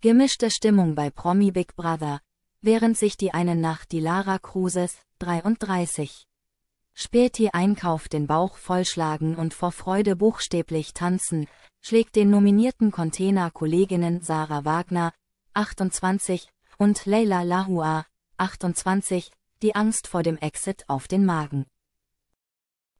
Gemischte Stimmung bei Promi Big Brother, während sich die eine Nacht die Lara Cruises, 33. Späti Einkauf den Bauch vollschlagen und vor Freude buchstäblich tanzen, schlägt den nominierten Container-Kolleginnen Sarah Wagner, 28, und Leila Lahua, 28, die Angst vor dem Exit auf den Magen.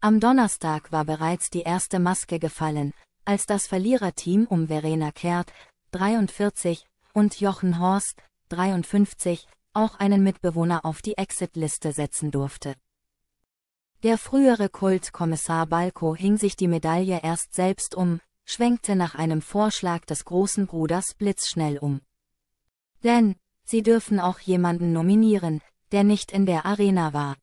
Am Donnerstag war bereits die erste Maske gefallen, als das Verliererteam um Verena Kehrt, 43, und Jochen Horst, 53, auch einen Mitbewohner auf die Exit-Liste setzen durfte. Der frühere Kultkommissar Balko hing sich die Medaille erst selbst um, schwenkte nach einem Vorschlag des großen Bruders blitzschnell um. Denn, sie dürfen auch jemanden nominieren, der nicht in der Arena war.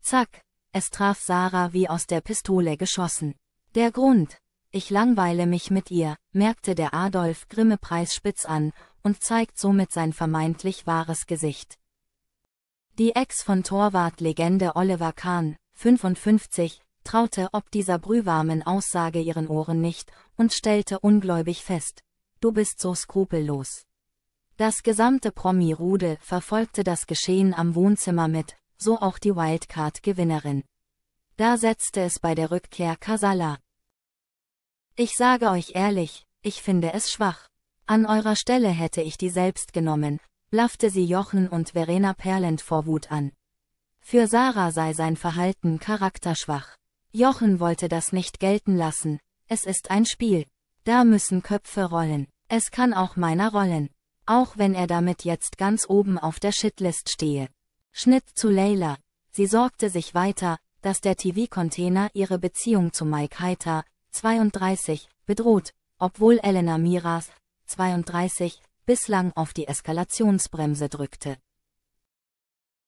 Zack, es traf Sarah wie aus der Pistole geschossen. Der Grund, ich langweile mich mit ihr, merkte der Adolf Grimme Preisspitz an und zeigt somit sein vermeintlich wahres Gesicht. Die Ex von Torwart-Legende Oliver Kahn, 55, traute ob dieser brühwarmen Aussage ihren Ohren nicht und stellte ungläubig fest, du bist so skrupellos. Das gesamte Promi-Rudel verfolgte das Geschehen am Wohnzimmer mit, so auch die Wildcard-Gewinnerin. Da setzte es bei der Rückkehr Casala, ich sage euch ehrlich, ich finde es schwach. An eurer Stelle hätte ich die selbst genommen, blaffte sie Jochen und Verena Perlend vor Wut an. Für Sarah sei sein Verhalten charakterschwach. Jochen wollte das nicht gelten lassen, es ist ein Spiel. Da müssen Köpfe rollen, es kann auch meiner rollen. Auch wenn er damit jetzt ganz oben auf der Shitlist stehe. Schnitt zu Leila. Sie sorgte sich weiter, dass der TV-Container ihre Beziehung zu Mike Heiter, 32 bedroht, obwohl Elena Miras 32 bislang auf die Eskalationsbremse drückte.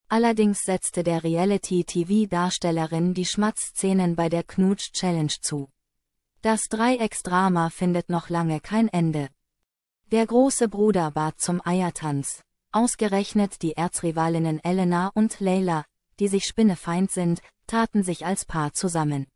Allerdings setzte der Reality-TV-Darstellerin die Schmatzszenen bei der Knutsch-Challenge zu. Das Dreiecksdrama findet noch lange kein Ende. Der große Bruder bat zum Eiertanz. Ausgerechnet die Erzrivalinnen Elena und Leila, die sich spinnefeind sind, taten sich als Paar zusammen.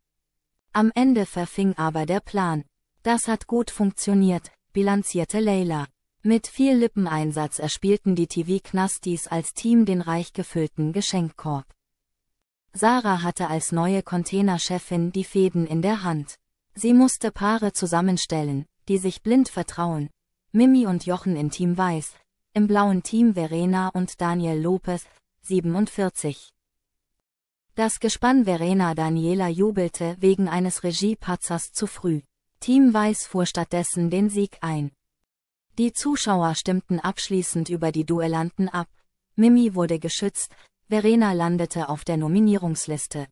Am Ende verfing aber der Plan. Das hat gut funktioniert, bilanzierte Leila. Mit viel Lippeneinsatz erspielten die TV-Knastis als Team den reich gefüllten Geschenkkorb. Sarah hatte als neue Containerchefin die Fäden in der Hand. Sie musste Paare zusammenstellen, die sich blind vertrauen. Mimi und Jochen in Team Weiß, im blauen Team Verena und Daniel Lopez, 47. Das Gespann Verena Daniela jubelte wegen eines Regiepatzers zu früh. Team Weiß fuhr stattdessen den Sieg ein. Die Zuschauer stimmten abschließend über die Duellanten ab. Mimi wurde geschützt, Verena landete auf der Nominierungsliste.